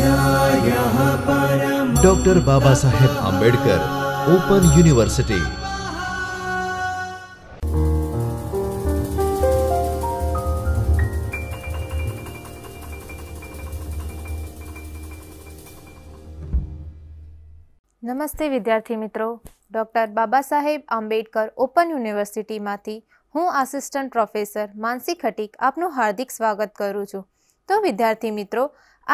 doctor બાબા સાહેબ Ambedkar open university નમસ્તે વિદ્યાર્થી મિત્રો ડૉક્ટર બાબા સાહેબ આંબેડકર ઓપન યુનિવર્સિટીમાંથી હું આસિસ્ટન્ટ પ્રોફેસર માનસી ખટીક આપનું હાર્દિક સ્વાગત કરું છું તો વિદ્યાર્થી મિત્રો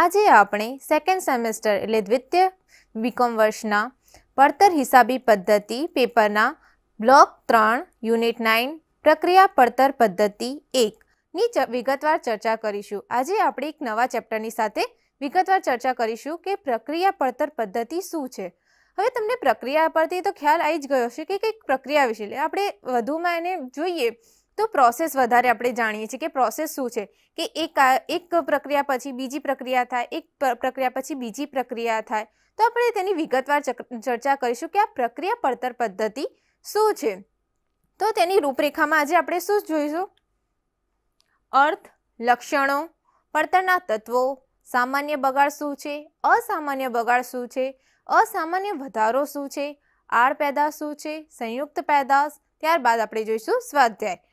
આજે આપણે સેકન્ડ સેમેસ્ટર એટલે દ્વિતીય બીકોમ વર્ષના પડતર હિસાબી પદ્ધતિ પેપરના બ્લોક ત્રણ યુનિટ નાઇન પ્રક્રિયા પડતર પદ્ધતિ એકની વિગતવાર ચર્ચા કરીશું આજે આપણે એક નવા ચેપ્ટરની સાથે વિગતવાર ચર્ચા કરીશું કે પ્રક્રિયા પડતર પદ્ધતિ શું છે હવે તમને પ્રક્રિયા પરથી તો ખ્યાલ આવી જ ગયો છે કે કંઈક પ્રક્રિયા વિશે આપણે વધુમાં એને જોઈએ તો પ્રોસેસ વધારે આપણે જાણીએ છીએ કે પ્રોસેસ શું છે કે એક એક પ્રક્રિયા પછી બીજી પ્રક્રિયા થાય એક પ્રક્રિયા પછી બીજી પ્રક્રિયા થાય તો આપણે તેની વિગતવાર ચર્ચા કરીશું કે આ પ્રક્રિયા પડતર પદ્ધતિ શું છે તો તેની રૂપરેખામાં આજે આપણે શું જોઈશું અર્થ લક્ષણો પડતરના તત્વો સામાન્ય બગાડ શું છે અસામાન્ય બગાડ શું છે અસામાન્ય વધારો શું છે આડ પેદાશ શું છે સંયુક્ત પેદાશ ત્યારબાદ આપણે જોઈશું સ્વાધ્યાય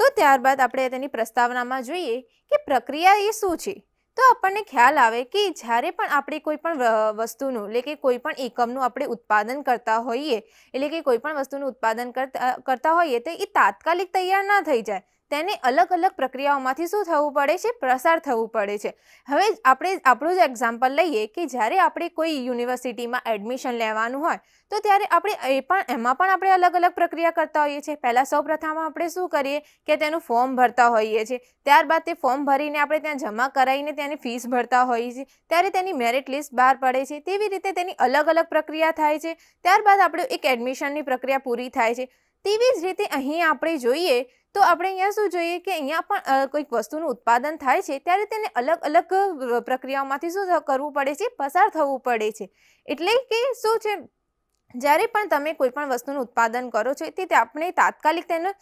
તો ત્યારબાદ આપણે તેની પ્રસ્તાવનામાં જોઈએ કે પ્રક્રિયા એ શું છે તો આપણને ખ્યાલ આવે કે જ્યારે પણ આપણે કોઈ પણ વસ્તુનું એટલે કે કોઈ પણ એકમનું આપણે ઉત્પાદન કરતા હોઈએ એટલે કે કોઈ પણ વસ્તુનું ઉત્પાદન કરતા કરતા હોઈએ તો એ તાત્કાલિક તૈયાર ના થઈ જાય તેને અલગ અલગ પ્રક્રિયાઓમાંથી શું થવું પડે છે પ્રસાર થવું પડે છે હવે આપણે આપણું જ એક્ઝામ્પલ લઈએ કે જ્યારે આપણે કોઈ યુનિવર્સિટીમાં એડમિશન લેવાનું હોય તો ત્યારે આપણે એ પણ એમાં પણ આપણે અલગ અલગ પ્રક્રિયા કરતા હોઈએ છીએ પહેલાં સૌપ્રથમ આપણે શું કરીએ કે તેનું ફોર્મ ભરતા હોઈએ છીએ ત્યારબાદ તે ફોર્મ ભરીને આપણે ત્યાં જમા કરાવીને તેની ફીસ ભરતા હોઈએ છીએ ત્યારે તેની મેરિટ લિસ્ટ બહાર પડે છે તેવી રીતે તેની અલગ અલગ પ્રક્રિયા થાય છે ત્યારબાદ આપણે એક એડમિશનની પ્રક્રિયા પૂરી થાય છે તેવી જ રીતે અહીં આપણે જોઈએ તો આપણે અહીંયા શું જોઈએ કે અહીંયા પણ કોઈક વસ્તુનું ઉત્પાદન થાય છે ત્યારે તેને અલગ અલગ પ્રક્રિયાઓમાંથી શું કરવું પડે છે પસાર થવું પડે છે એટલે કે શું છે જ્યારે પણ તમે કોઈ પણ વસ્તુનું ઉત્પાદન કરો છો તે આપણે તાત્કાલિક તેનો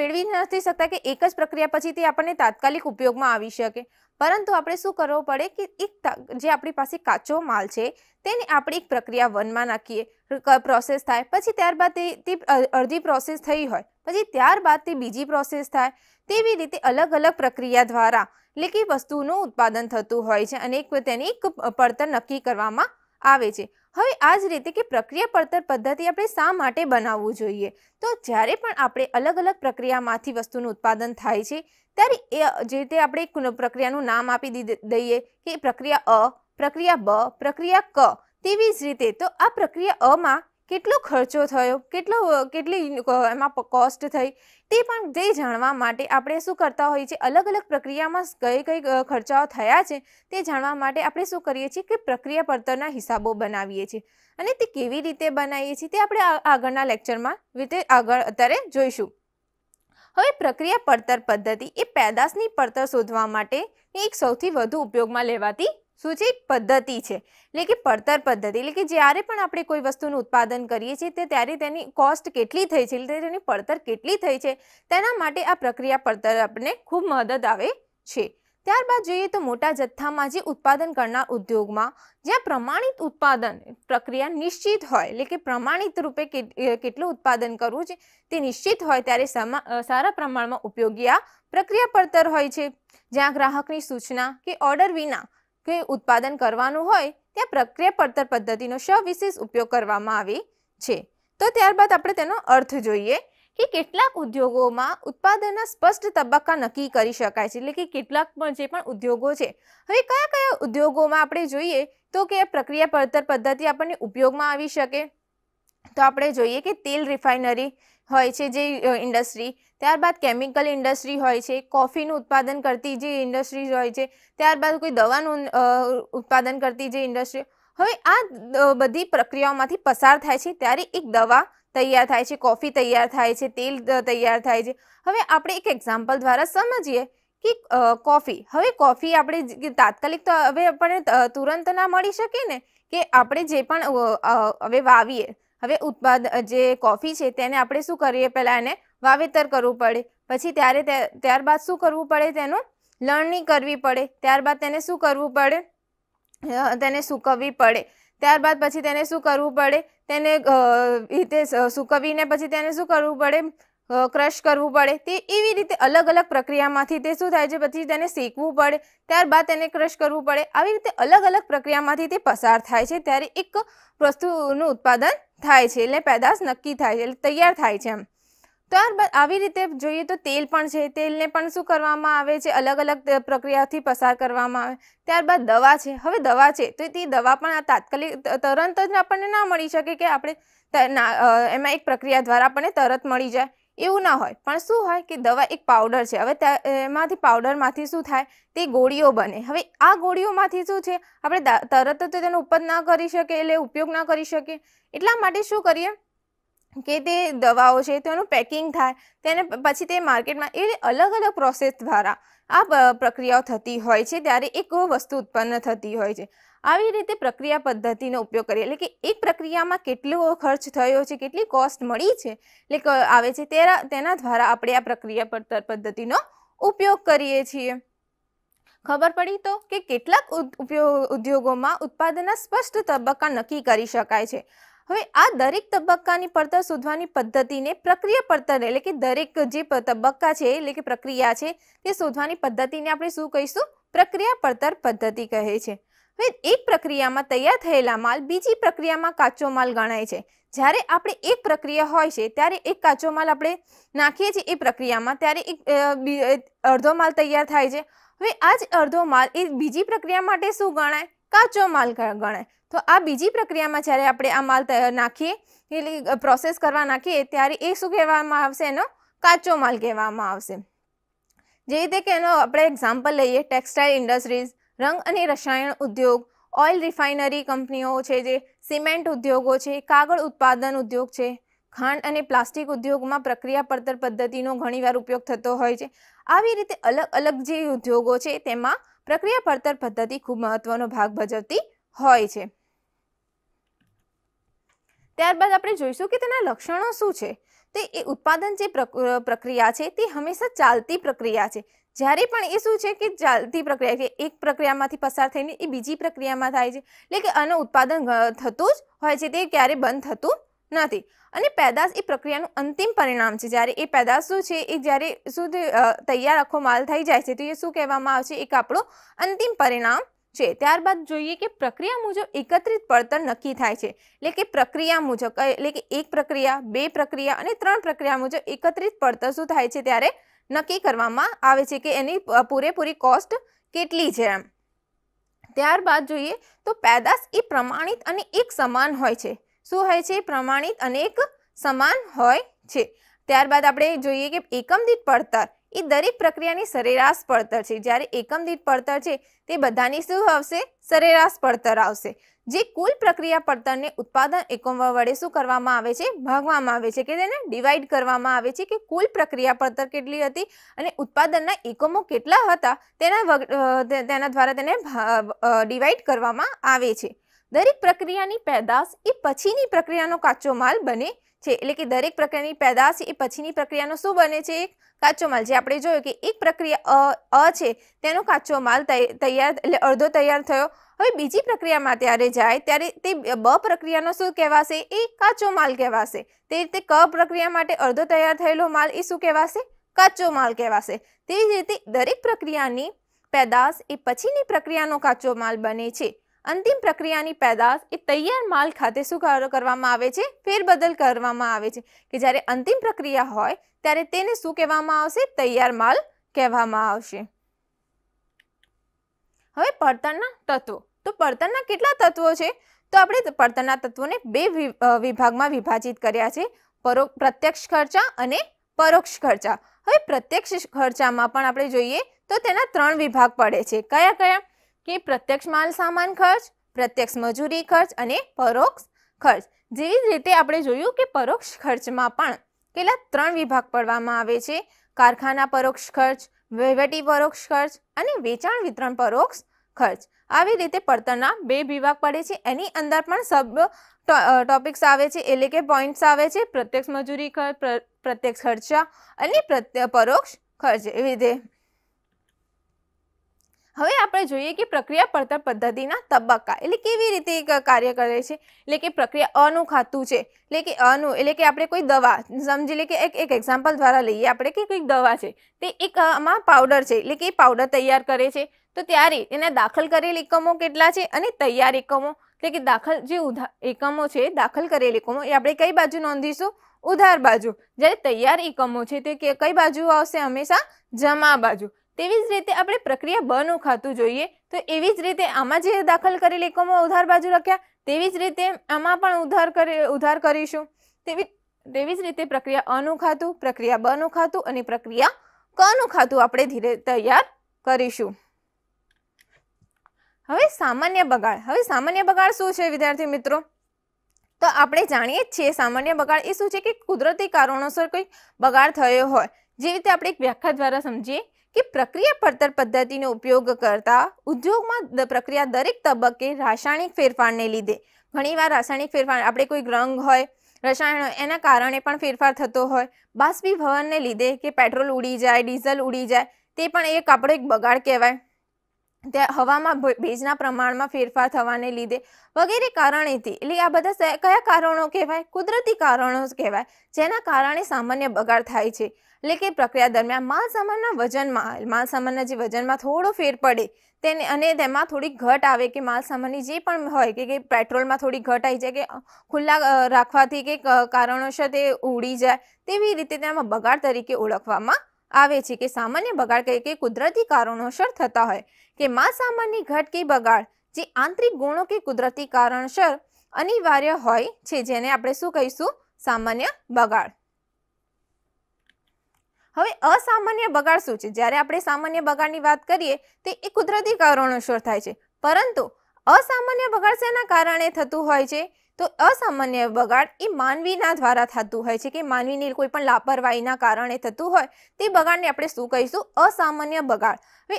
મેળવી નથી શકતા કે એક જ પ્રક્રિયા પછી તે આપણને તાત્કાલિક ઉપયોગમાં આવી શકે પરંતુ આપણે શું કરવું પડે કે એક જે આપણી પાસે કાચો માલ છે તેને આપણે એક પ્રક્રિયા વનમાં નાખીએ પ્રોસેસ થાય પછી ત્યારબાદ તે અડધી પ્રોસેસ થઈ હોય પછી ત્યારબાદ તે બીજી પ્રોસેસ થાય તેવી રીતે અલગ અલગ પ્રક્રિયા દ્વારા એટલે કે વસ્તુનું ઉત્પાદન થતું હોય છે અને એક તેની એક પડતર નક્કી કરવામાં આવે છે હવે આ જ રીતે કે પ્રક્રિયા પડતર પદ્ધતિ આપણે શા માટે બનાવવું જોઈએ તો જ્યારે પણ આપણે અલગ અલગ પ્રક્રિયામાંથી વસ્તુનું ઉત્પાદન થાય છે ત્યારે એ જે રીતે આપણે પ્રક્રિયાનું નામ આપી દઈએ કે પ્રક્રિયા અ પ્રક્રિયા બ પ્રક્રિયા ક તેવી જ રીતે તો આ પ્રક્રિયા અમાં કેટલો ખર્ચો થયો કેટલો કેટલી એમાં કોસ્ટ થઈ તે પણ તે જાણવા માટે આપણે શું કરતા હોઈએ છીએ અલગ અલગ પ્રક્રિયામાં કઈ કઈ ખર્ચાઓ થયા છે તે જાણવા માટે આપણે શું કરીએ છીએ કે પ્રક્રિયા પડતરના હિસાબો બનાવીએ છીએ અને તે કેવી રીતે બનાવીએ છીએ તે આપણે આગળના લેક્ચરમાં રીતે આગળ અત્યારે જોઈશું હવે પ્રક્રિયા પડતર પદ્ધતિ એ પેદાશની પડતર શોધવા માટે એક સૌથી વધુ ઉપયોગમાં લેવાતી શું પદ્ધતિ છે એટલે કે પડતર પદ્ધતિ એટલે કે જ્યારે પણ આપણે કોઈ વસ્તુનું ઉત્પાદન કરીએ છીએ તે ત્યારે તેની કોસ્ટ કેટલી થઈ છે એટલે તેની પડતર કેટલી થઈ છે તેના માટે આ પ્રક્રિયા પડતર આપણને ખૂબ મદદ આવે છે ત્યારબાદ જોઈએ તો મોટા જથ્થામાં જે ઉત્પાદન કરનાર ઉદ્યોગમાં જ્યાં પ્રમાણિત ઉત્પાદન પ્રક્રિયા નિશ્ચિત હોય એટલે કે પ્રમાણિત રૂપે કેટલું ઉત્પાદન કરવું છે તે નિશ્ચિત હોય ત્યારે સારા પ્રમાણમાં ઉપયોગી આ પ્રક્રિયા પડતર હોય છે જ્યાં ગ્રાહકની સૂચના કે ઓર્ડર વિના કે ઉત્પાદન કરવાનું હોય ત્યાં પ્રક્રિયા પડતર પદ્ધતિનો સવિશેષ ઉપયોગ કરવામાં આવે છે તો ત્યારબાદ આપણે તેનો અર્થ જોઈએ કે કેટલાક ઉદ્યોગોમાં ઉત્પાદનના સ્પષ્ટ તબક્કા નક્કી કરી શકાય છે એટલે કે કેટલાક પણ જે પણ ઉદ્યોગો છે હવે કયા કયા ઉદ્યોગોમાં આપણે જોઈએ તો કે પ્રક્રિયા પડતર પદ્ધતિ આપણને ઉપયોગમાં આવી શકે તો આપણે જોઈએ કે તેલ રિફાઇનરી હોય છે જે ઇન્ડસ્ટ્રી ત્યારબાદ કેમિકલ ઇન્ડસ્ટ્રી હોય છે કોફીનું ઉત્પાદન કરતી જે ઇન્ડસ્ટ્રીઝ હોય છે ત્યારબાદ કોઈ દવાનું ઉત્પાદન કરતી જે ઇન્ડસ્ટ્રી હવે આ બધી પ્રક્રિયાઓમાંથી પસાર થાય છે ત્યારે એક દવા તૈયાર થાય છે કોફી તૈયાર થાય છે તેલ તૈયાર થાય છે હવે આપણે એક એક્ઝામ્પલ દ્વારા સમજીએ કે કોફી હવે કોફી આપણે તાત્કાલિક તો હવે આપણને તુરંત ના મળી શકે ને કે આપણે જે પણ હવે વાવીએ હવે ઉત્પાદ જે કોફી છે તેને આપણે શું કરીએ પહેલાં એને વાવેતર કરવું પડે પછી ત્યારે ત્યારબાદ શું કરવું પડે તેનું લણણી કરવી પડે ત્યારબાદ તેને શું કરવું પડે તેને સૂકવવી પડે ત્યારબાદ પછી તેને શું કરવું પડે તેને રીતે સૂકવીને પછી તેને શું કરવું પડે ક્રશ કરવું પડે તે એવી રીતે અલગ અલગ પ્રક્રિયામાંથી તે શું થાય છે પછી તેને શેકવું પડે ત્યારબાદ તેને ક્રશ કરવું પડે આવી રીતે અલગ અલગ પ્રક્રિયામાંથી તે પસાર થાય છે ત્યારે એક વસ્તુનું ઉત્પાદન થાય છે એટલે પેદાશ નક્કી થાય છે એટલે તૈયાર થાય છે એમ ત્યારબાદ આવી રીતે જોઈએ તો તેલ પણ છે તેલને પણ શું કરવામાં આવે છે અલગ અલગ પ્રક્રિયાથી પસાર કરવામાં આવે ત્યારબાદ દવા છે હવે દવા છે તો તે દવા પણ આ તાત્કાલિક તરત જ આપણને ના મળી શકે કે આપણે એમાં એક પ્રક્રિયા દ્વારા આપણને તરત મળી જાય એવું ના હોય પણ શું હોય કે દવા એક પાવડર છે હવે એમાંથી પાવડરમાંથી શું થાય તે ગોળીઓ બને હવે આ ગોળીઓમાંથી શું છે આપણે તરત તો તેનો ઉપજ ના કરી શકીએ એટલે ઉપયોગ ના કરી શકીએ એટલા માટે શું કરીએ કે તે દવાઓ છે તેનું પેકિંગ થાય તેને પછી તે માર્કેટમાં એ અલગ અલગ પ્રોસેસ દ્વારા આ પ્રક્રિયાઓ થતી હોય છે ત્યારે એક વસ્તુ ઉત્પન્ન થતી હોય છે આવી રીતે પ્રક્રિયા પદ્ધતિનો ઉપયોગ કરીએ એટલે કે એક પ્રક્રિયામાં કેટલો ખર્ચ થયો છે કેટલી કોસ્ટ મળી છે એટલે આવે છે તેના તેના દ્વારા આપણે આ પ્રક્રિયા પદ્ધતિનો ઉપયોગ કરીએ છીએ ખબર પડી તો કે કેટલાક ઉદ્યોગોમાં ઉત્પાદનના સ્પષ્ટ તબક્કા નક્કી કરી શકાય છે હવે આ દરેક તબક્કાની પડતર શોધવાની પદ્ધતિને પ્રક્રિયા પડતર એટલે કે દરેક જે તબક્કા છે એટલે કે પ્રક્રિયા છે તે શોધવાની પદ્ધતિને આપણે શું કહીશું પ્રક્રિયા પડતર પદ્ધતિ કહે છે હવે એક પ્રક્રિયામાં તૈયાર થયેલા માલ બીજી પ્રક્રિયામાં કાચો માલ ગણાય છે જ્યારે આપણે એક પ્રક્રિયા હોય છે ત્યારે એક કાચો માલ આપણે નાખીએ છીએ એ પ્રક્રિયામાં ત્યારે એક અડધો માલ તૈયાર થાય છે હવે આ જ અડધો માલ એ બીજી પ્રક્રિયા માટે શું ગણાય કાચો માલ ગણાય તો આ બીજી પ્રક્રિયામાં જ્યારે આપણે આ માલ નાખીએ એટલે પ્રોસેસ કરવા નાખીએ ત્યારે એ શું કહેવામાં આવશે એનો કાચો માલ કહેવામાં આવશે જે રીતે કે એનો આપણે એક્ઝામ્પલ લઈએ ટેક્સટાઇલ ઇન્ડસ્ટ્રીઝ રંગ અને રસાયણ ઉદ્યોગ ઓઇલ રિફાઇનરી કંપનીઓ છે જે સિમેન્ટ ઉદ્યોગો છે કાગળ ઉત્પાદન ઉદ્યોગ છે ખાંડ અને પ્લાસ્ટિક ઉદ્યોગમાં પ્રક્રિયા પડતર પદ્ધતિનો ઘણીવાર ઉપયોગ થતો હોય છે આવી રીતે અલગ અલગ જે ઉદ્યોગો છે તેમાં પ્રક્રિયા પડતર પદ્ધતિ ખૂબ મહત્વનો ભાગ ભજવતી હોય છે ત્યારબાદ આપણે જોઈશું કે તેના લક્ષણો શું છે તે એ ઉત્પાદન જે પ્રક્રિયા છે તે હંમેશા ચાલતી પ્રક્રિયા છે જ્યારે પણ એ શું છે કે ચાલતી પ્રક્રિયા છે એક પ્રક્રિયામાંથી પસાર થઈને એ બીજી પ્રક્રિયામાં થાય છે એટલે કે આનું ઉત્પાદન થતું જ હોય છે તે ક્યારે બંધ થતું નથી અને પેદાશ એ પ્રક્રિયાનું અંતિમ પરિણામ છે જ્યારે એ પેદાશ શું છે એ જ્યારે શુદ્ધ તૈયાર આખો માલ થઈ જાય છે તો એ શું કહેવામાં આવે છે એક આપણું અંતિમ પરિણામ છે ત્યારબાદ જોઈએ કે પ્રક્રિયા મુજબ એકત્રિત પડતર નક્કી થાય છે એટલે કે પ્રક્રિયા મુજબ એટલે કે એક પ્રક્રિયા બે પ્રક્રિયા અને ત્રણ પ્રક્રિયા મુજબ એકત્રિત પડતર શું થાય છે ત્યારે નક્કી કરવામાં આવે છે કે એની પૂરેપૂરી કોસ્ટ કેટલી છે એમ ત્યારબાદ જોઈએ તો પેદાશ એ પ્રમાણિત અને એક સમાન હોય છે શું હોય છે પ્રમાણિત અને એક સમાન હોય છે ત્યારબાદ આપણે જોઈએ કે એકમ પડતર એ દરેક પ્રક્રિયાની સરેરાશ પડતર છે જ્યારે એકમ પડતર છે તે બધાની શું આવશે સરેરાશ પડતર આવશે જે કુલ પ્રક્રિયા પડતરને ઉત્પાદન એકમ વડે શું કરવામાં આવે છે ભાગવામાં આવે છે કે તેને ડિવાઈડ કરવામાં આવે છે કે કુલ પ્રક્રિયા પડતર કેટલી હતી અને ઉત્પાદનના એકમો કેટલા હતા તેના તેના દ્વારા તેને ડિવાઈડ કરવામાં આવે છે દરેક પ્રક્રિયાની પેદાશ એ પછીની પ્રક્રિયાનો કાચો માલ બને છે એટલે કે દરેક પ્રક્રિયાની પેદાશ એ પછીની પ્રક્રિયાનો શું બને છે એક કાચો માલ જે આપણે જોયું કે એક પ્રક્રિયા અ છે તેનો કાચો માલ તૈયાર એટલે અડધો તૈયાર થયો હવે બીજી પ્રક્રિયામાં ત્યારે જાય ત્યારે તે બ પ્રક્રિયાનો શું કહેવાશે એ કાચો માલ કહેવાશે તે રીતે ક પ્રક્રિયા માટે અડધો તૈયાર થયેલો માલ એ શું કહેવાશે કાચો માલ કહેવાશે તેવી જ રીતે દરેક પ્રક્રિયાની પેદાશ એ પછીની પ્રક્રિયાનો કાચો માલ બને છે અંતિમ પ્રક્રિયાની પેદાશ એ તૈયાર માલ ખાતે શું કરવામાં આવે છે ફેરબદલ કરવામાં આવે છે કે જ્યારે અંતિમ પ્રક્રિયા હોય ત્યારે તેને શું કહેવામાં આવશે તૈયાર માલ કહેવામાં આવશે હવે પડતરના તત્વો તો પડતરના કેટલા તત્વો છે તો આપણે પડતરના તત્વોને બે વિભાગમાં વિભાજિત કર્યા છે પરો પ્રત્યક્ષ ખર્ચા અને પરોક્ષ ખર્ચા હવે પ્રત્યક્ષ ખર્ચામાં પણ આપણે જોઈએ તો તેના ત્રણ વિભાગ પડે છે કયા કયા કે પ્રત્યક્ષ માલ સામાન ખર્ચ પ્રત્યક્ષ મજૂરી ખર્ચ અને પરોક્ષ ખર્ચ જેવી જ રીતે આપણે જોયું કે પરોક્ષ ખર્ચમાં પણ કેટલા ત્રણ વિભાગ પડવામાં આવે છે કારખાના પરોક્ષ ખર્ચ વહીવટી પરોક્ષ ખર્ચ અને વેચાણ વિતરણ પરોક્ષ ખર્ચ આવી રીતે પડતરના બે વિભાગ પડે છે એની અંદર પણ સબ ટોપિક્સ આવે છે એટલે કે પોઈન્ટ્સ આવે છે પ્રત્યક્ષ મજૂરી ખર્ચ પ્રત્યક્ષ ખર્ચા અને પરોક્ષ ખર્ચ એવી રીતે હવે આપણે જોઈએ કે પ્રક્રિયા પડતર પદ્ધતિના તબક્કા એટલે કેવી રીતે કાર્ય કરે છે એટલે કે પ્રક્રિયા અનું ખાતું છે એટલે કે અનું એટલે કે આપણે કોઈ દવા સમજી લે કે એક એક એક્ઝામ્પલ દ્વારા લઈએ આપણે કે કંઈક દવા છે તે એક આમાં પાવડર છે એટલે કે એ પાવડર તૈયાર કરે છે તો ત્યારે એના દાખલ કરેલ એકમો કેટલા છે અને તૈયાર એકમો એટલે કે દાખલ જે ઉધા એકમો છે દાખલ કરેલ એકમો એ આપણે કઈ બાજુ નોંધીશું ઉધાર બાજુ જ્યારે તૈયાર એકમો છે તે કઈ બાજુ આવશે હંમેશા જમા બાજુ તેવી જ રીતે આપણે પ્રક્રિયા બનું ખાતું જોઈએ તો એવી જ રીતે આમાં જે દાખલ કરેલી એકમો ઉધાર બાજુ લખ્યા તેવી જ રીતે આમાં પણ ઉધાર કરી ઉધાર કરીશું તેવી તેવી જ રીતે પ્રક્રિયા અનું ખાતું પ્રક્રિયા બનું ખાતું અને પ્રક્રિયા કનું ખાતું આપણે ધીરે તૈયાર કરીશું હવે સામાન્ય બગાડ હવે સામાન્ય બગાડ શું છે વિદ્યાર્થી મિત્રો તો આપણે જાણીએ જ છીએ સામાન્ય બગાડ એ શું છે કે કુદરતી કારણોસર કોઈ બગાડ થયો હોય જે રીતે આપણે એક વ્યાખ્યા દ્વારા સમજીએ કે પ્રક્રિયા પડતર પદ્ધતિનો ઉપયોગ કરતા ઉદ્યોગમાં પ્રક્રિયા દરેક તબક્કે રાસાયણિક ફેરફારને લીધે ઘણીવાર રાસાયણિક ફેરફાર આપણે કોઈ રંગ હોય રસાયણો એના કારણે પણ ફેરફાર થતો હોય બાષ્પીભવનને લીધે કે પેટ્રોલ ઉડી જાય ડીઝલ ઉડી જાય તે પણ એક આપણો એક બગાડ કહેવાય તે હવામાં ભેજના પ્રમાણમાં ફેરફાર થવાને લીધે વગેરે કારણેથી એટલે આ બધા કયા કારણો કહેવાય કુદરતી કારણો કહેવાય જેના કારણે સામાન્ય બગાડ થાય છે એટલે કે પ્રક્રિયા દરમિયાન માલ સામાનના વજનમાં માલ જે વજનમાં થોડો ફેર પડે તેને અને તેમાં થોડી ઘટ આવે કે માલ સામાનની જે પણ હોય કે કે પેટ્રોલમાં થોડી ઘટ આવી જાય કે ખુલ્લા રાખવાથી કે કારણોસર તે ઉડી જાય તેવી રીતે તેમાં બગાડ તરીકે ઓળખવામાં આવે છે કે સામાન્ય બગાડ કે કુદરતી કારણોસર થતા હોય કે માં સામાન્ય ઘટ કે બગાડ જે આંતરિક ગુણો કે કુદરતી કારણસર અનિવાર્ય હોય છે જેને આપણે શું કહીશું સામાન્ય બગાડ હવે અસામાન્ય બગાડ શું છે જ્યારે આપણે સામાન્ય બગાડની વાત કરીએ તે એ કુદરતી કારણોસર થાય છે પરંતુ અસામાન્ય બગાડ શેના કારણે થતું હોય છે તો અસામાન્ય બગાડ એ માનવીના દ્વારા થતું હોય છે કે માનવીની કોઈ પણ લાપરવાહીના કારણે થતું હોય તે બગાડને આપણે શું કહીશું અસામાન્ય બગાડ હવે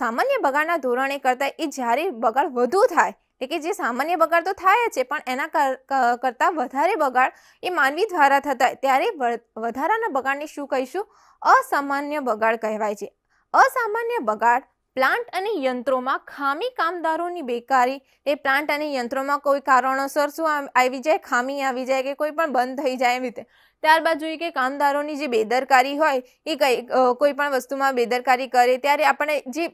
સામાન્ય બગાડના ધોરણે કરતાં એ જ્યારે બગાડ વધુ થાય એટલે કે જે સામાન્ય બગાડ તો થાય છે પણ એના કરતાં વધારે બગાડ એ માનવી દ્વારા થતા ત્યારે વધારાના બગાડને શું કહીશું અસામાન્ય બગાડ કહેવાય છે અસામાન્ય બગાડ પ્લાન્ટ અને યંત્રોમાં ખામી કામદારોની બેકારી એ પ્લાન્ટ અને યંત્રોમાં કોઈ કારણોસર શું આવી જાય ખામી આવી જાય કે કોઈ પણ બંધ થઈ જાય એવી રીતે ત્યારબાદ જોઈએ કે કામદારોની જે બેદરકારી હોય એ કઈ કોઈ પણ વસ્તુમાં બેદરકારી કરે ત્યારે આપણે જે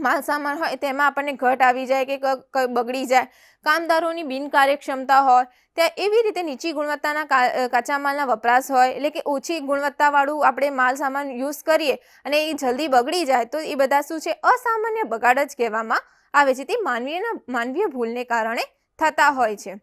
માલ સામાન હોય તેમાં આપણને ઘટ આવી જાય કે બગડી જાય કામદારોની બિનકાર્યક્ષમતા હોય ત્યાં એવી રીતે નીચી ગુણવત્તાના કાચા માલના વપરાશ હોય એટલે કે ઓછી ગુણવત્તાવાળું આપણે માલ સામાન યુઝ કરીએ અને એ જલ્દી બગડી જાય તો એ બધા શું છે અસામાન્ય બગાડ જ કહેવામાં આવે છે તે માનવીયના માનવીય ભૂલને કારણે થતા હોય છે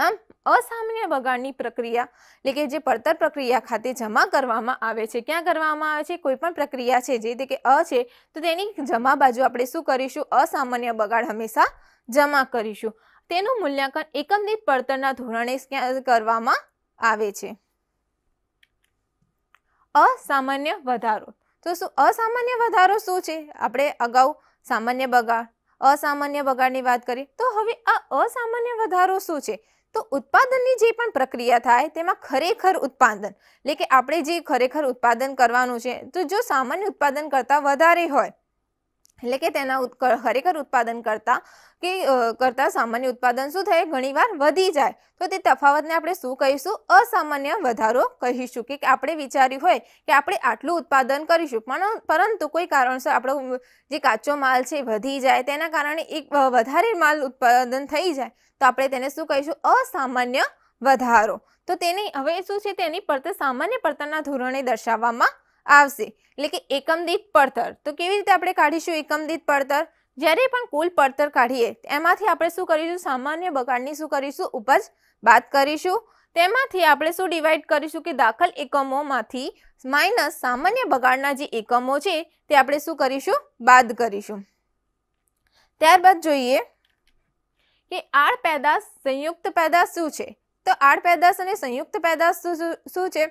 આમ અસામાન્ય બગાડની પ્રક્રિયા એટલે કે જે પડતર પ્રક્રિયા ખાતે જમા કરવામાં આવે છે ક્યાં કરવામાં આવે છે કોઈ પણ પ્રક્રિયા છે જે કે અ છે તો તેની જમા બાજુ આપણે શું કરીશું અસામાન્ય બગાડ હંમેશા જમા કરીશું તેનું મૂલ્યાંકન એકમ પડતરના ધોરણે કરવામાં આવે છે અસામાન્ય વધારો તો શું અસામાન્ય વધારો શું છે આપણે અગાઉ સામાન્ય બગાડ અસામાન્ય બગાડની વાત કરી તો હવે આ અસામાન્ય વધારો શું છે તો ઉત્પાદનની જે પણ પ્રક્રિયા થાય તેમાં ખરેખર ઉત્પાદન એટલે કે આપણે જે ખરેખર ઉત્પાદન કરવાનું છે તો જો સામાન્ય ઉત્પાદન કરતાં વધારે હોય એટલે કે તેના ખરેખર ઉત્પાદન કરતાં કે કરતાં સામાન્ય ઉત્પાદન શું થાય ઘણીવાર વધી જાય તો તે તફાવતને આપણે શું કહીશું અસામાન્ય વધારો કહીશું કે આપણે વિચાર્યું હોય કે આપણે આટલું ઉત્પાદન કરીશું પણ પરંતુ કોઈ કારણસર આપણો જે કાચો માલ છે વધી જાય તેના કારણે એક વધારે માલ ઉત્પાદન થઈ જાય તો આપણે તેને શું કહીશું અસામાન્ય વધારો તો તેની હવે શું છે તેની પડતર સામાન્ય પડતરના ધોરણે દર્શાવવામાં આવશે એટલે કે એકમ દીઠ પડતર તો કેવી રીતે આપણે કાઢીશું એકમ દીઠ પડતર જ્યારે પણ કુલ પડતર કાઢીએ એમાંથી આપણે શું કરીશું સામાન્ય બગાડની શું કરીશું ઉપજ બાદ કરીશું તેમાંથી આપણે શું ડિવાઈડ કરીશું કે દાખલ એકમોમાંથી માઇનસ સામાન્ય બગાડના જે એકમો છે તે આપણે શું કરીશું બાદ કરીશું ત્યારબાદ જોઈએ કે આડ પેદાશ સંયુક્ત પેદાશ શું છે તો આડ પેદાશ અને સંયુક્ત પેદાશ શું છે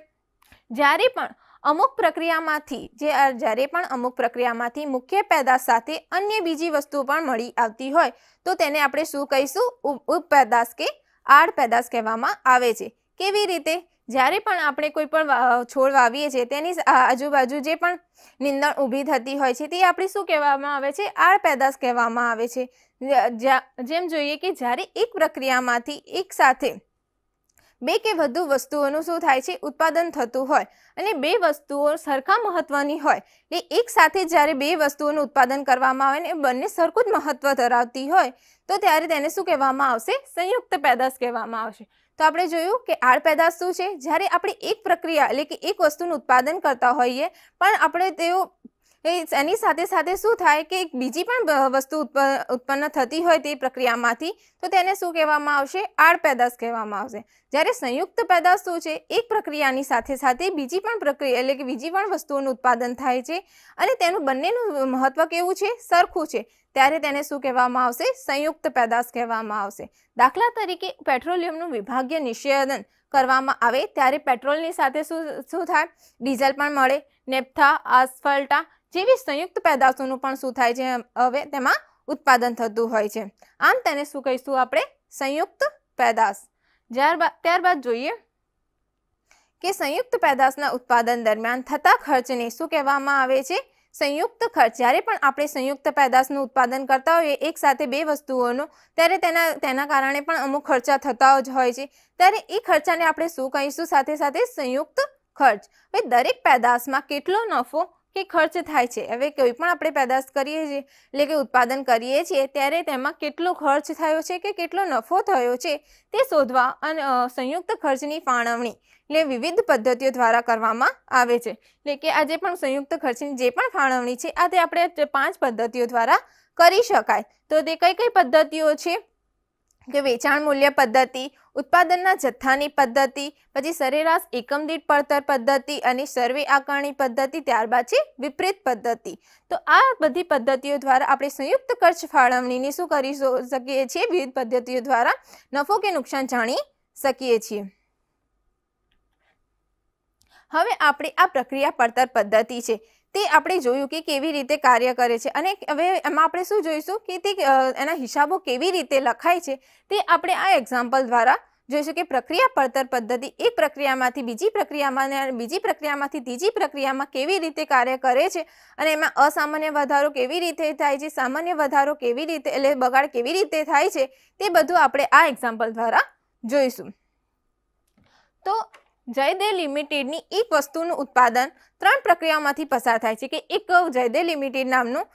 જ્યારે પણ અમુક પ્રક્રિયામાંથી જે જ્યારે પણ અમુક પ્રક્રિયામાંથી મુખ્ય પેદાશ સાથે અન્ય બીજી વસ્તુ પણ મળી આવતી હોય તો તેને આપણે શું કહીશું ઉપપેદાશ કે આડ પેદાશ કહેવામાં આવે છે કેવી રીતે જ્યારે પણ આપણે કોઈ પણ છોડ વાવીએ છીએ તેની આજુબાજુ જે પણ નિંદણ ઊભી થતી હોય છે તે આપણે શું કહેવામાં આવે છે આડ પેદાશ કહેવામાં આવે છે જેમ જોઈએ કે જ્યારે એક પ્રક્રિયામાંથી એક સાથે બે કે વધુ વસ્તુઓનું શું થાય છે ઉત્પાદન થતું હોય અને બે વસ્તુઓ સરખા મહત્વની હોય એ એક સાથે જ્યારે બે વસ્તુઓનું ઉત્પાદન કરવામાં આવે ને એ બંને સરખું જ મહત્વ ધરાવતી હોય તો ત્યારે તેને શું કહેવામાં આવશે સંયુક્ત પેદાશ કહેવામાં આવશે તો આપણે જોયું કે આડ પેદાશ શું છે જ્યારે આપણે એક પ્રક્રિયા એટલે કે એક વસ્તુનું ઉત્પાદન કરતા હોઈએ પણ આપણે તેઓ એની સાથે સાથે શું થાય કે એક બીજી પણ વસ્તુ ઉત્પન્ન થતી હોય તે પ્રક્રિયામાંથી તો તેને શું કહેવામાં આવશે આડપેદાશ કહેવામાં આવશે જ્યારે સંયુક્ત પેદાશ શું છે એક પ્રક્રિયાની સાથે સાથે બીજી પણ પ્રક્રિયા એટલે કે બીજી પણ વસ્તુઓનું ઉત્પાદન થાય છે અને તેનું બંનેનું મહત્ત્વ કેવું છે સરખું છે ત્યારે તેને શું કહેવામાં આવશે સંયુક્ત પેદાશ કહેવામાં આવશે દાખલા તરીકે પેટ્રોલિયમનું વિભાગીય નિષેધન કરવામાં આવે ત્યારે પેટ્રોલની સાથે શું શું થાય ડીઝલ પણ મળે નેપ્થા આસ્ફલ્ટા જેવી સંયુક્ત પેદાશોનું પણ શું થાય છે હવે તેમાં ઉત્પાદન થતું હોય છે આમ તેને શું કહીશું આપણે સંયુક્ત પેદાશ ત્યારબાદ ત્યારબાદ જોઈએ કે સંયુક્ત પેદાશના ઉત્પાદન દરમિયાન થતા ખર્ચને શું કહેવામાં આવે છે સંયુક્ત ખર્ચ જ્યારે પણ આપણે સંયુક્ત પેદાશનું ઉત્પાદન કરતા હોઈએ એક સાથે બે વસ્તુઓનું ત્યારે તેના તેના કારણે પણ અમુક ખર્ચા થતા જ હોય છે ત્યારે એ ખર્ચાને આપણે શું કહીશું સાથે સાથે સંયુક્ત ખર્ચ હવે દરેક પેદાશમાં કેટલો નફો કે ખર્ચ થાય છે હવે કોઈ પણ આપણે પેદાશ કરીએ છીએ એટલે કે ઉત્પાદન કરીએ છીએ ત્યારે તેમાં કેટલો ખર્ચ થયો છે કે કેટલો નફો થયો છે તે શોધવા અને સંયુક્ત ખર્ચની ફાળવણી એટલે વિવિધ પદ્ધતિઓ દ્વારા કરવામાં આવે છે એટલે કે આજે પણ સંયુક્ત ખર્ચની જે પણ ફાળવણી છે આ તે આપણે પાંચ પદ્ધતિઓ દ્વારા કરી શકાય તો તે કઈ કઈ પદ્ધતિઓ છે કે વેચાણ મૂલ્ય પદ્ધતિ ઉત્પાદનના જથ્થાની પદ્ધતિ પછી સરેરાશ એકમ દીઠ પડતર પદ્ધતિ અને સર્વે આકારણી પદ્ધતિ ત્યારબાદ છે વિપરીત પદ્ધતિ તો આ બધી પદ્ધતિઓ દ્વારા આપણે સંયુક્ત ખર્ચ ફાળવણીની શું કરી શકીએ છીએ વિવિધ પદ્ધતિઓ દ્વારા નફો કે નુકસાન જાણી શકીએ છીએ હવે આપણે આ પ્રક્રિયા પડતર પદ્ધતિ છે તે આપણે જોયું કે કેવી રીતે કાર્ય કરે છે અને હવે એમાં આપણે શું જોઈશું કે તે એના હિસાબો કેવી રીતે લખાય છે તે આપણે આ એક્ઝામ્પલ દ્વારા જોઈશું કે પ્રક્રિયા પડતર પદ્ધતિ એક પ્રક્રિયામાંથી બીજી પ્રક્રિયામાં બીજી પ્રક્રિયામાંથી ત્રીજી પ્રક્રિયામાં કેવી રીતે કાર્ય કરે છે અને એમાં અસામાન્ય વધારો કેવી રીતે થાય છે સામાન્ય વધારો કેવી રીતે એટલે બગાડ કેવી રીતે થાય છે તે બધું આપણે આ એક્ઝામ્પલ દ્વારા જોઈશું તો જયદે લિમિટેડની એક વસ્તુનું ઉત્પાદન ત્રણ પ્રક્રિયામાંથી પસાર થાય છે કે એક જયદે લિમિટેડ નામનું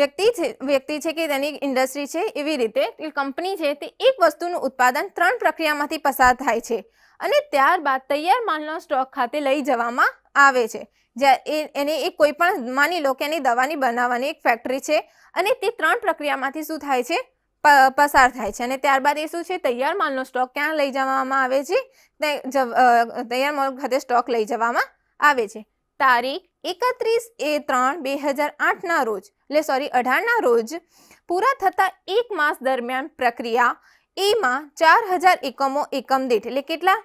વ્યક્તિ છે વ્યક્તિ છે કે તેની ઇન્ડસ્ટ્રી છે એવી રીતે કંપની છે તે એક વસ્તુનું ઉત્પાદન ત્રણ પ્રક્રિયામાંથી પસાર થાય છે અને ત્યારબાદ તૈયાર માલનો સ્ટોક ખાતે લઈ જવામાં આવે છે જ્યાં એને એક કોઈ પણ માની લો કે એની દવાની બનાવવાની એક ફેક્ટરી છે અને તે ત્રણ પ્રક્રિયામાંથી શું થાય છે પસાર થાય છે અને ત્યારબાદ એ શું છે તૈયાર માલનો સ્ટોક ક્યાં લઈ જવામાં આવે છે તૈયાર માલ ખાતે સ્ટોક લઈ જવામાં આવે છે તારીખ એકત્રીસ એ ત્રણ બે હજાર આઠના રોજ એટલે સોરી અઢારના રોજ પૂરા થતાં એક માસ દરમિયાન પ્રક્રિયા એમાં ચાર હજાર એકમો એકમ દીઠ એટલે કેટલા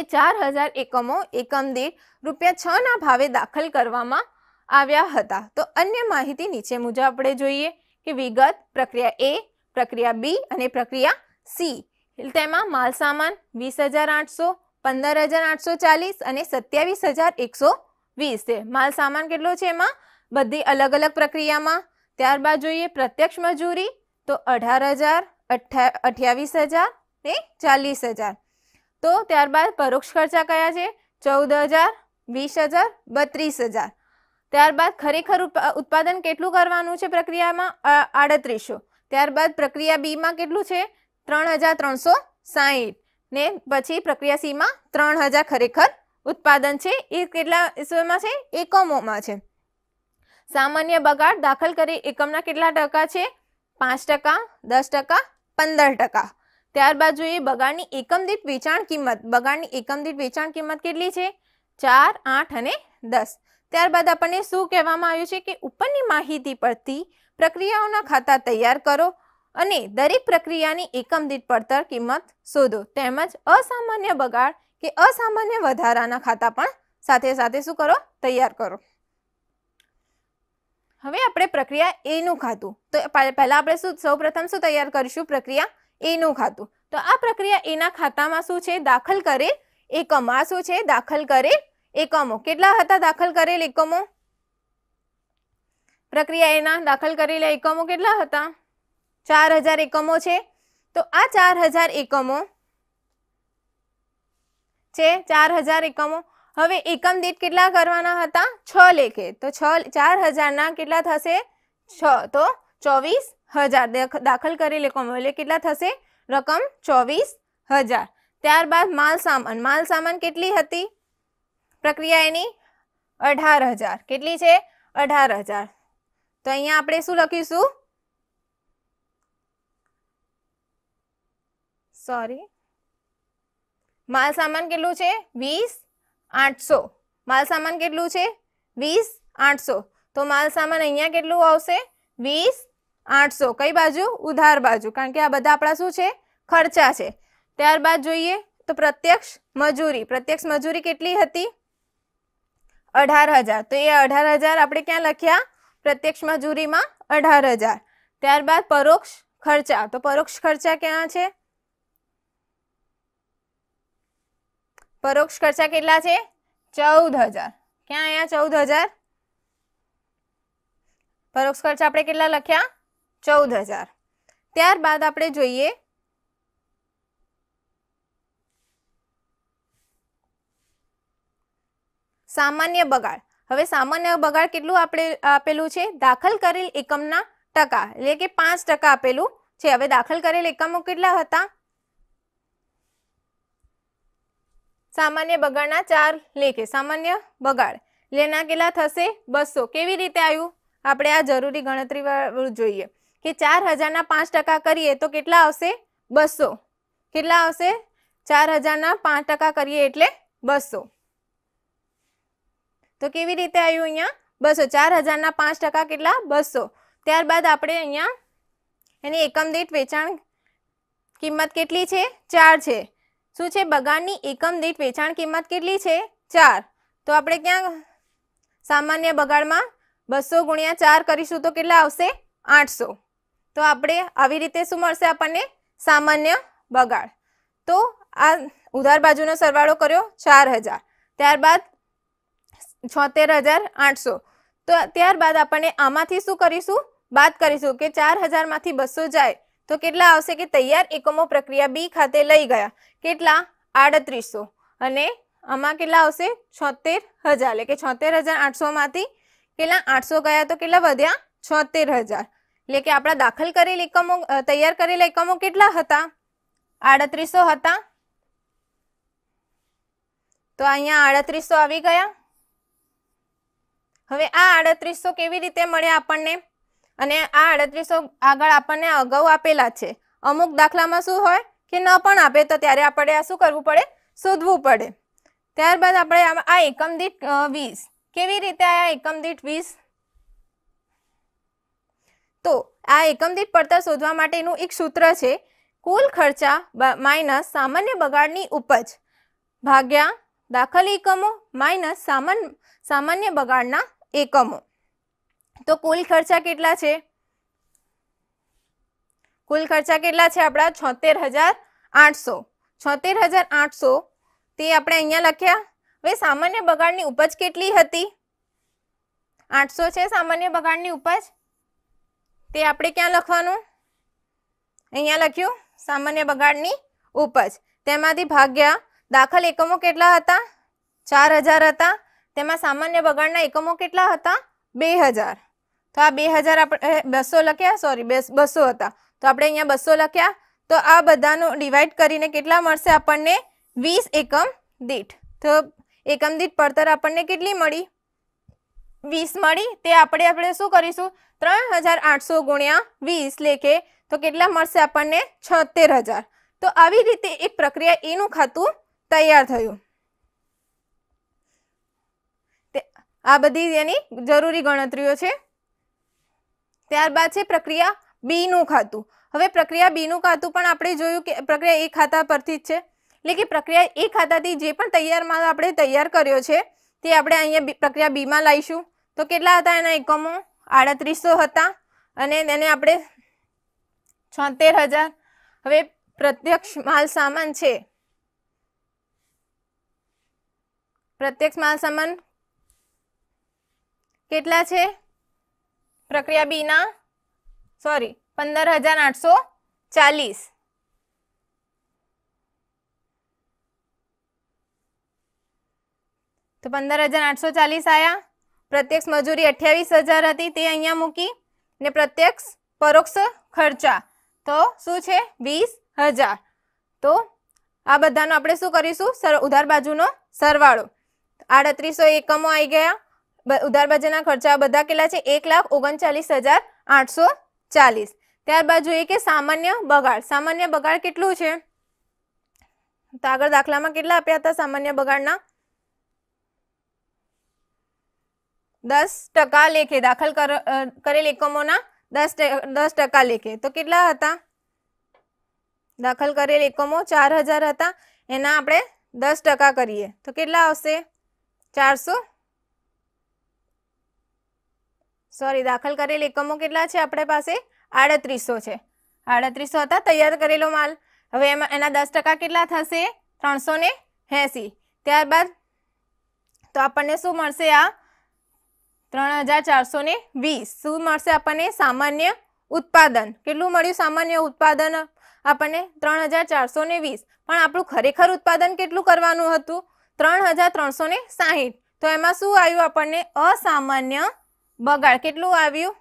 એ ચાર હજાર એકમો એકમ દીઠ રૂપિયા છના ભાવે દાખલ કરવામાં આવ્યા હતા તો અન્ય માહિતી નીચે મુજબ આપણે જોઈએ કે વિગત પ્રક્રિયા એ પ્રક્રિયા બી અને પ્રક્રિયા સી તેમાં માલ સામાન વીસ હજાર આઠસો પંદર હજાર આઠસો ચાલીસ અને સત્યાવીસ હજાર એકસો વીસ છે માલ સામાન કેટલો છે એમાં બધી અલગ અલગ પ્રક્રિયામાં ત્યારબાદ જોઈએ પ્રત્યક્ષ મજૂરી તો અઢાર હજાર અઠ્યાવીસ હજાર ને ચાલીસ હજાર તો ત્યારબાદ પરોક્ષ ખર્ચા કયા છે ચૌદ હજાર વીસ હજાર બત્રીસ હજાર ત્યારબાદ ખરેખર ઉત્પાદન કેટલું કરવાનું છે પ્રક્રિયામાં આડત્રીસો ત્યારબાદ પ્રક્રિયા બીમાં કેટલું છે ત્રણ હજાર ત્રણસો સાહીઠ ને પછી પ્રક્રિયા સીમાં ત્રણ હજાર ખરેખર ઉત્પાદન છે એ કેટલા ઈસવીમાં છે એકમોમાં છે સામાન્ય બગાડ દાખલ કરી એકમના કેટલા ટકા છે પાંચ ટકા દસ ટકા પંદર ટકા ત્યારબાદ જોઈએ બગાડની એકમ દીઠ વેચાણ કિંમત બગાડની એકમ દીઠ વેચાણ કિંમત કેટલી છે ચાર આઠ અને દસ ત્યારબાદ આપણને શું કહેવામાં આવ્યું છે કે ઉપરની માહિતી પરથી પ્રક્રિયાઓના ખાતા તૈયાર કરો અને દરેક પ્રક્રિયાની એકમ દીઠ પડતર કિંમત શોધો તેમજ અસામાન્ય બગાડ કે અસામાન્ય વધારાના ખાતા પણ સાથે સાથે શું કરો તૈયાર કરો હવે આપણે પ્રક્રિયા એનું ખાતું તો પહેલાં આપણે શું સૌપ્રથમ શું તૈયાર કરીશું પ્રક્રિયા એનું ખાતું તો આ પ્રક્રિયા એના ખાતામાં શું છે દાખલ કરે એકમ આ શું છે દાખલ કરે એકમો કેટલા હતા દાખલ કરેલ એકમો પ્રક્રિયા એના દાખલ કરેલા એકમો કેટલા હતા ચાર હજાર એકમો છે તો આ ચાર હજાર એકમો છે ચાર હજાર એકમો હવે એકમ દીઠ કેટલા કરવાના હતા છ લેખે તો છ ચાર હજારના કેટલા થશે છ તો ચોવીસ હજાર દાખલ કરેલ એકમો એટલે કેટલા થશે રકમ ચોવીસ હજાર ત્યારબાદ માલ સામાન માલ સામાન કેટલી હતી પ્રક્રિયા એની અઢાર હજાર કેટલી છે અઢાર હજાર તો અહીંયા આપણે શું લખીશું સોરી માલ સામાન કેટલું છે વીસ આઠસો માલ સામાન કેટલું છે વીસ આઠસો તો માલ સામાન અહીંયા કેટલું આવશે વીસ આઠસો કઈ બાજુ ઉધાર બાજુ કારણ કે આ બધા આપણા શું છે ખર્ચા છે ત્યારબાદ જોઈએ તો પ્રત્યક્ષ મજૂરી પ્રત્યક્ષ મજૂરી કેટલી હતી અઢાર હજાર તો એ અઢાર હજાર આપણે ક્યાં લખ્યા પ્રત્યક્ષ મજૂરીમાં અઢાર હજાર ત્યારબાદ પરોક્ષ ખર્ચા તો પરોક્ષ ખર્ચા ક્યાં છે પરોક્ષ ખર્ચા કેટલા છે ચૌદ હજાર ક્યાં અહીંયા ચૌદ હજાર પરોક્ષ ખર્ચા આપણે કેટલા લખ્યા ચૌદ હજાર ત્યારબાદ આપણે જોઈએ સામાન્ય બગાડ હવે સામાન્ય બગાડ કેટલું આપણે આપેલું છે દાખલ કરેલ એકમના ટકા એટલે કે પાંચ ટકા આપેલું છે હવે દાખલ કરેલ એકમો કેટલા હતા સામાન્ય બગાડના ચાર લેખે સામાન્ય બગાડ લેના કેટલા થશે બસો કેવી રીતે આવ્યું આપણે આ જરૂરી ગણતરી જોઈએ કે ચાર હજારના પાંચ ટકા કરીએ તો કેટલા આવશે બસો કેટલા આવશે ચાર હજારના પાંચ ટકા કરીએ એટલે બસો તો કેવી રીતે આવ્યું અહીંયા બસો ચાર હજારના પાંચ ટકા કેટલા બસો ત્યારબાદ આપણે અહીંયા એની એકમ દીઠ વેચાણ કિંમત કેટલી છે ચાર છે શું છે બગાડની એકમ દીઠ વેચાણ કિંમત કેટલી છે ચાર તો આપણે ક્યાં સામાન્ય બગાડમાં બસો ગુણ્યા ચાર કરીશું તો કેટલા આવશે આઠસો તો આપણે આવી રીતે શું મળશે આપણને સામાન્ય બગાડ તો આ ઉધાર બાજુનો સરવાળો કર્યો ચાર હજાર ત્યારબાદ છોતેર હજાર આઠસો તો ત્યારબાદ આપણને આમાંથી શું કરીશું બાદ કરીશું કે ચાર હજારમાંથી બસો જાય તો કેટલા આવશે કે તૈયાર એકમો પ્રક્રિયા બી ખાતે લઈ ગયા કેટલા આડત્રીસો અને આમાં કેટલા આવશે છોતેર હજાર એટલે કે છોતેર હજાર આઠસોમાંથી કેટલા આઠસો ગયા તો કેટલા વધ્યા છોતેર હજાર એટલે કે આપણા દાખલ કરેલ એકમો તૈયાર કરેલા એકમો કેટલા હતા આડત્રીસો હતા તો અહીંયા આડત્રીસો આવી ગયા હવે આ આડત્રીસો કેવી રીતે મળ્યા આપણને અને આ આડત્રીસો આગળ આપણને અગાઉ આપેલા છે અમુક દાખલામાં શું હોય કે ન પણ આપે તો ત્યારે આપણે આ શું કરવું પડે શોધવું પડે ત્યારબાદ આપણે આ એકમ દીઠ વીસ કેવી રીતે આ એકમ દીઠ વીસ તો આ એકમ દીઠ પડતર શોધવા માટેનું એક સૂત્ર છે કુલ ખર્ચા માઇનસ સામાન્ય બગાડની ઉપજ ભાગ્યા દાખલ એકમો માઇનસ સામાન્ય બગાડના એકમો તો કુલ ખર્ચા કેટલા છે કુલ ખર્ચા કેટલા છે આપણા છોતેર હજાર આઠસો છોતેર હજાર આઠસો તે આપણે અહીંયા લખ્યા હવે સામાન્ય બગાડની ઉપજ કેટલી હતી આઠસો છે સામાન્ય બગાડની ઉપજ તે આપણે ક્યાં લખવાનું અહીંયા લખ્યું સામાન્ય બગાડની ઉપજ તેમાંથી ભાગ્યા દાખલ એકમો કેટલા હતા ચાર હજાર હતા તેમાં સામાન્ય બગાડના એકમો કેટલા હતા બે હજાર તો આ બે હજાર આપણે બસો લખ્યા સોરી બસો હતા તો આપણે અહીંયા બસો લખ્યા તો આ બધાનું ડિવાઈડ કરીને કેટલા મળશે આપણને વીસ એકમ દીઠ તો એકમ દીઠ પડતર આપણને કેટલી મળી વીસ મળી તે આપણે આપણે શું કરીશું ત્રણ હજાર આઠસો ગુણ્યા વીસ લેખે તો કેટલા મળશે આપણને છોતેર હજાર તો આવી રીતે એક પ્રક્રિયા એનું ખાતું તૈયાર થયું આ બધી એની જરૂરી ગણતરીઓ છે ત્યારબાદ છે પ્રક્રિયા બીનું ખાતું હવે પ્રક્રિયા બીનું ખાતું પણ આપણે જોયું કે પ્રક્રિયા એ ખાતા પરથી જ છે એટલે કે પ્રક્રિયા એ ખાતાથી જે પણ તૈયાર માલ આપણે તૈયાર કર્યો છે તે આપણે અહીંયા પ્રક્રિયા બીમાં લાવીશું તો કેટલા હતા એના એકમો આડત્રીસો હતા અને એને આપણે છોતેર હજાર હવે પ્રત્યક્ષ માલ સામાન છે પ્રત્યક્ષ માલ સામાન કેટલા છે પ્રક્રિયા બીના સોરી પંદર હજાર આઠસો ચાલીસ તો પંદર હજાર આઠસો ચાલીસ આવ્યા પ્રત્યક્ષ મજૂરી અઠ્યાવીસ હજાર હતી તે અહીંયા મૂકી ને પ્રત્યક્ષ પરોક્ષ ખર્ચા તો શું છે વીસ હજાર તો આ બધાનો આપણે શું કરીશું સર ઉધાર બાજુનો સરવાળો આડત્રીસો એકમો આવી ગયા ઉધાર બાજુના ખર્ચા બધા કેટલા છે એક લાખ ઓગણચાલીસ હજાર આઠસો ચાલીસ ત્યારબાદ જોઈએ કે સામાન્ય બગાડ સામાન્ય બગાડ કેટલું છે તો આગળ દાખલામાં કેટલા આપ્યા હતા સામાન્ય બગાડના દસ ટકા લેખે દાખલ કરેલ એકમોના દસ દસ ટકા લેખે તો કેટલા હતા દાખલ કરેલ એકમો ચાર હજાર હતા એના આપણે દસ ટકા કરીએ તો કેટલા આવશે ચારસો સોરી દાખલ કરેલ એકમો કેટલા છે આપણી પાસે આડત્રીસો છે આડત્રીસો હતા તૈયાર કરેલો માલ હવે એમાં એના દસ ટકા કેટલા થશે ત્રણસો એંસી ત્યારબાદ તો આપણને શું મળશે આ ત્રણ હજાર ચારસો વીસ શું મળશે આપણને સામાન્ય ઉત્પાદન કેટલું મળ્યું સામાન્ય ઉત્પાદન આપણને ત્રણ હજાર ચારસો ને વીસ પણ આપણું ખરેખર ઉત્પાદન કેટલું કરવાનું હતું ત્રણ હજાર ત્રણસો ને સાહીઠ તો એમાં શું આવ્યું આપણને અસામાન્ય બગાડ કેટલું આવ્યું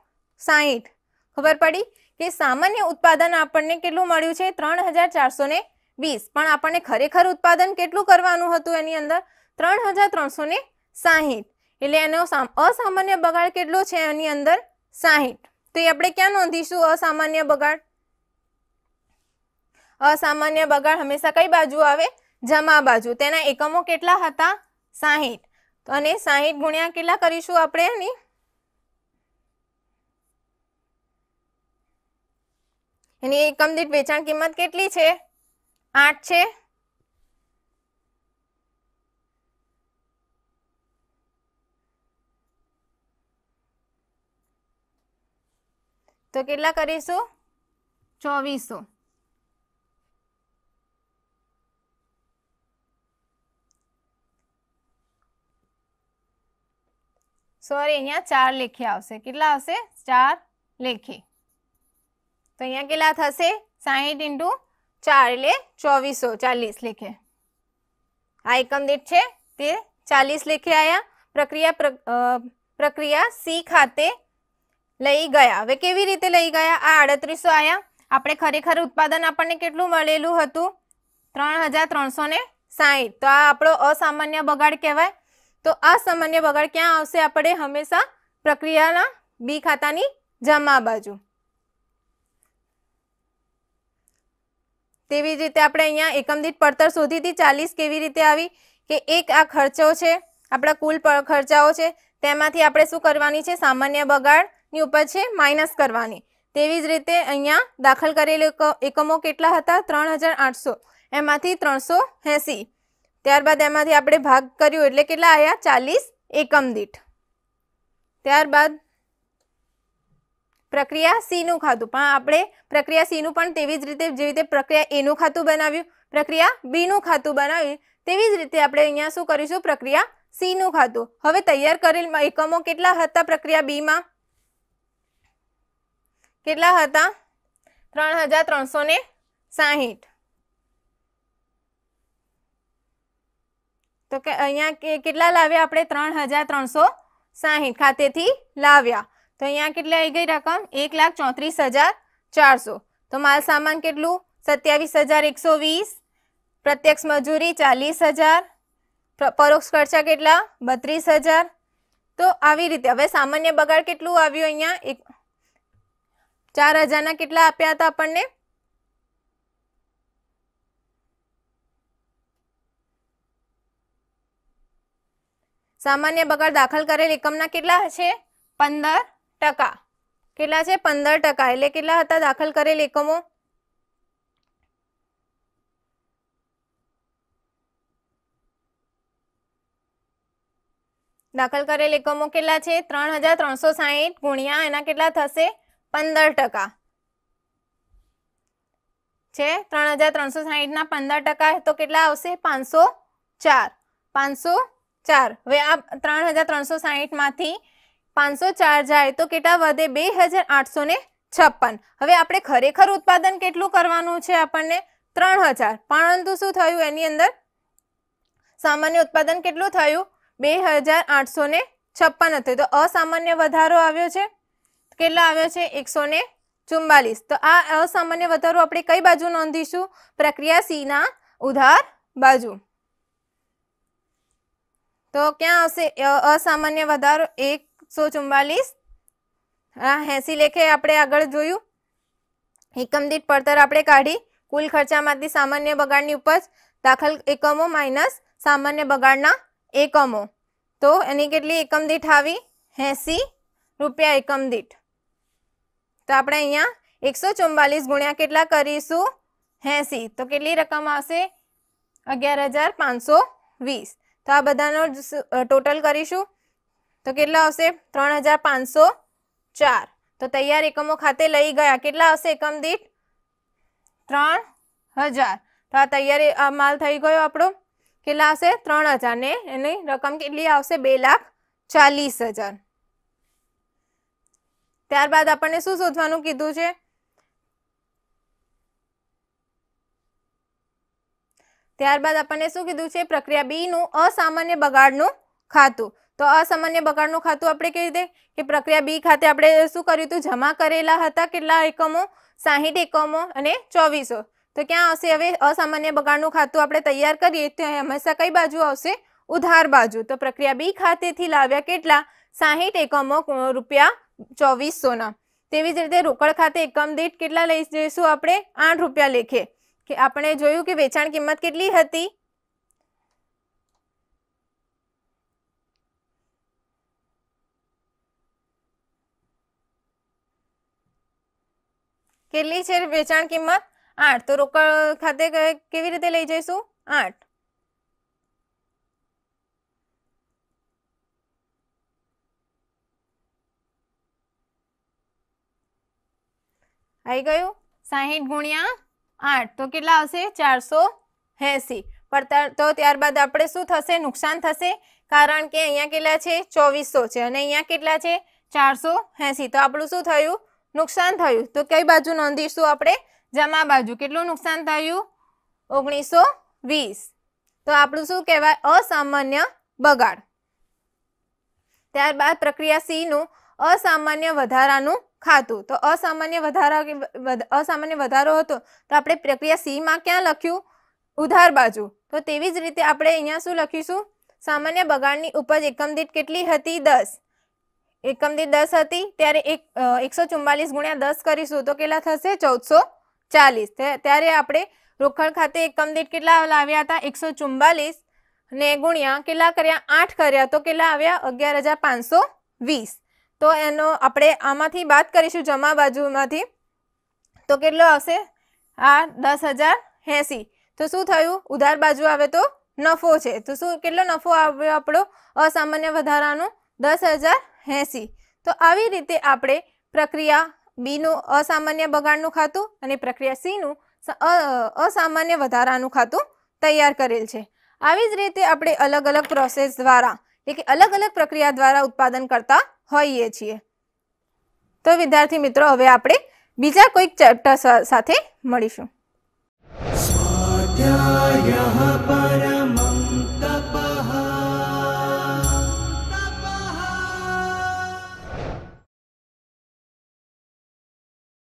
સાહીઠ ખબર પડી કે સામાન્ય ઉત્પાદન આપણને કેટલું મળ્યું છે ત્રણ હજાર ચારસો વીસ પણ આપણને ખરેખર ઉત્પાદન કેટલું કરવાનું હતું એની અંદર ત્રણ હજાર ત્રણસો ને એટલે એનો અસામાન્ય બગાડ કેટલો છે એની અંદર સાહીઠ તો એ આપણે ક્યાં નોંધીશું અસામાન્ય બગાડ અસામાન્ય બગાડ હંમેશા કઈ બાજુ આવે જમા બાજુ તેના એકમો કેટલા હતા સાહીઠ અને સાહીઠ ગુણ્યા કેટલા કરીશું આપણે એની એની એકમ દીઠ વેચાણ કિંમત કેટલી છે આઠ છે તો કેટલા કરીશું ચોવીસો સોરી અહીંયા ચાર લેખી આવશે કેટલા આવશે ચાર લેખી તો અહીંયા કેટલા થશે સાહીઠ ઇન્ટુ ચાર એટલે ચોવીસો ચાલીસ લેખે આ એકમ છે તે ચાલીસ લેખે આયા પ્રક્રિયા પ્રક્રિયા સી ખાતે લઈ ગયા હવે કેવી રીતે લઈ ગયા આ આડત્રીસો આયા આપણે ખરેખર ઉત્પાદન આપણને કેટલું મળેલું હતું ત્રણ હજાર ત્રણસો ને તો આ આપણો અસામાન્ય બગાડ કહેવાય તો અસામાન્ય બગાડ ક્યાં આવશે આપણે હંમેશા પ્રક્રિયાના બી ખાતાની જમા બાજુ તેવી જ રીતે આપણે અહીંયા એકમ દીઠ પડતર શોધી હતી ચાલીસ કેવી રીતે આવી કે એક આ ખર્ચો છે આપણા કુલ ખર્ચાઓ છે તેમાંથી આપણે શું કરવાની છે સામાન્ય બગાડની ઉપર છે માઇનસ કરવાની તેવી જ રીતે અહીંયા દાખલ કરેલી એકમો કેટલા હતા ત્રણ એમાંથી ત્રણસો ત્યારબાદ એમાંથી આપણે ભાગ કર્યું એટલે કેટલા આવ્યા ચાલીસ એકમ દીઠ ત્યારબાદ પ્રક્રિયા સીનું ખાતું પણ આપણે પ્રક્રિયા સીનું પણ તેવી જ રીતે જેવી રીતે પ્રક્રિયા એનું ખાતું બનાવ્યું પ્રક્રિયા બીનું ખાતું બનાવ્યું તેવી જ રીતે આપણે અહીંયા શું કરીશું પ્રક્રિયા સીનું ખાતું હવે તૈયાર કરેલ એકમો કેટલા હતા પ્રક્રિયા બીમાં કેટલા હતા ત્રણ હજાર ત્રણસો ને સાહીઠ તો કે અહીંયા કેટલા લાવ્યા આપણે ત્રણ હજાર ત્રણસો સાહીઠ ખાતેથી લાવ્યા તો અહીંયા કેટલી આવી ગઈ રકમ એક લાખ ચોત્રીસ હજાર ચારસો તો માલ સામાન કેટલું સત્યાવીસ હજાર એકસો વીસ પ્રત્યક્ષ મજૂરી ચાલીસ હજાર પરોક્ષ ખર્ચા કેટલા બત્રીસ હજાર તો આવી રીતે હવે સામાન્ય બગાડ કેટલું આવ્યું અહીંયા એક ચાર હજારના કેટલા આપ્યા હતા આપણને સામાન્ય બગાડ દાખલ કરેલ એકમના કેટલા છે પંદર ટકા કેટલા છે પંદર ટકા એટલે કેટલા હતા દાખલ કરેલ એકમો દાખલ કરેલ એકમો કેટલા છે ત્રણ હજાર ત્રણસો સાહીઠ ગુણ્યા એના કેટલા થશે પંદર ટકા છે ત્રણ હજાર ત્રણસો સાહીઠના પંદર ટકા તો કેટલા આવશે પાંચસો ચાર પાંચસો ચાર હવે આ ત્રણ હજાર ત્રણસો સાહીઠમાંથી પાંચસો ચાર જાય તો કેટલા વધે બે હજાર આઠસો ને છપ્પન હવે આપણે ખરેખર ઉત્પાદન કેટલું કરવાનું છે આપણને ત્રણ હજાર પરંતુ શું થયું એની અંદર સામાન્ય ઉત્પાદન કેટલું થયું બે હજાર આઠસો ને છપ્પન હતું તો અસામાન્ય વધારો આવ્યો છે કેટલા આવ્યો છે એકસો ને ચુમ્બાલીસ તો આ અસામાન્ય વધારો આપણે કઈ બાજુ નોંધીશું પ્રક્રિયા સીના ઉધાર બાજુ તો ક્યાં આવશે અસામાન્ય વધારો એક સો ચુમ્માલીસ હા એંસી લેખે આપણે આગળ જોયું એકમદીઠ પડતર આપણે કાઢી કુલ ખર્ચામાંથી સામાન્ય બગાડની ઉપજ દાખલ એકમો માઇનસ સામાન્ય બગાડના એકમો તો એની કેટલી એકમદીઠ આવી એંસી રૂપિયા એકમદીઠ તો આપણે અહીંયા એકસો ચુમ્માલીસ ગુણ્યા કેટલા કરીશું એંસી તો કેટલી રકમ આવશે અગિયાર હજાર પાંચસો વીસ તો આ બધાનો ટોટલ કરીશું તો કેટલા આવશે 3500 4 તો તૈયાર એકમો ખાતે લઈ ગયા કેટલા આવશે એકમ દીઠ 3000 તો આ તૈયારય આમલ થઈ ગયો આપણો કેટલા આવશે 3000 ને એની રકમ કેટલી આવશે 240000 ત્યારબાદ આપણે શું શોધવાનું કીધું છે ત્યારબાદ આપણને શું કીધું છે પ્રક્રિયા B નું અસામાન્ય બગાડ નું ખાતું તો અસામાન્ય બગાડનું ખાતું આપણે કહી દે કે પ્રક્રિયા બી ખાતે આપણે શું કર્યું હતું જમા કરેલા હતા કેટલા એકમો સાહીઠ એકમો અને ચોવીસો તો ક્યાં આવશે હવે અસામાન્ય બગાડનું ખાતું આપણે તૈયાર કરીએ તો હંમેશા કઈ બાજુ આવશે ઉધાર બાજુ તો પ્રક્રિયા બી ખાતેથી લાવ્યા કેટલા સાહીઠ એકમો રૂપિયા ચોવીસોના તેવી જ રીતે રોકડ ખાતે એકમ દીઠ કેટલા લઈ જઈશું આપણે આઠ રૂપિયા લેખે કે આપણે જોયું કે વેચાણ કિંમત કેટલી હતી કેટલી છે વેચાણ કિંમત આઠ તો રોકડ ખાતે કેવી રીતે લઈ જઈશું આઠ આવી ગયું સાહીઠ ગુણ્યા આઠ તો કેટલા હશે ચારસો એસી પણ તો ત્યારબાદ આપણે શું થશે નુકસાન થશે કારણ કે અહીંયા કેટલા છે ચોવીસો છે અને અહીંયા કેટલા છે ચારસો એસી તો આપણું શું થયું નુકસાન થયું તો કઈ બાજુ નોંધીશું આપણે જમા બાજુ કેટલું નુકસાન થયું ઓગણીસો વીસ તો આપણું શું કહેવાય અસામાન્ય બગાડ ત્યારબાદ પ્રક્રિયા સીનું અસામાન્ય વધારાનું ખાતું તો અસામાન્ય વધારા અસામાન્ય વધારો હતો તો આપણે પ્રક્રિયા સીમાં ક્યાં લખ્યું ઉધાર બાજુ તો તેવી જ રીતે આપણે અહીંયા શું લખીશું સામાન્ય બગાડની ઉપજ એકમ દીઠ કેટલી હતી દસ એકમ દીઠ દસ હતી ત્યારે એક એકસો ચુમ્માલીસ ગુણ્યા દસ કરીશું તો કેટલા થશે ચૌદસો ચાલીસ ત્યારે આપણે રોખડ ખાતે એકમ દીઠ કેટલા લાવ્યા હતા એકસો ચુમ્માલીસ ને ગુણ્યા કેટલા કર્યા આઠ કર્યા તો કેટલા આવ્યા અગિયાર હજાર પાંચસો વીસ તો એનો આપણે આમાંથી બાદ કરીશું જમા બાજુમાંથી તો કેટલો આવશે આ દસ હજાર એંસી તો શું થયું ઉધાર બાજુ આવે તો નફો છે તો શું કેટલો નફો આવ્યો આપણો અસામાન્ય વધારાનો દસ હજાર એંસી તો આવી રીતે આપણે પ્રક્રિયા બીનું અસામાન્ય બગાડનું ખાતું અને પ્રક્રિયા સીનું અસામાન્ય વધારાનું ખાતું તૈયાર કરેલ છે આવી જ રીતે આપણે અલગ અલગ પ્રોસેસ દ્વારા એટલે કે અલગ અલગ પ્રક્રિયા દ્વારા ઉત્પાદન કરતા હોઈએ છીએ તો વિદ્યાર્થી મિત્રો હવે આપણે બીજા કોઈક ચેપ્ટર સાથે મળીશું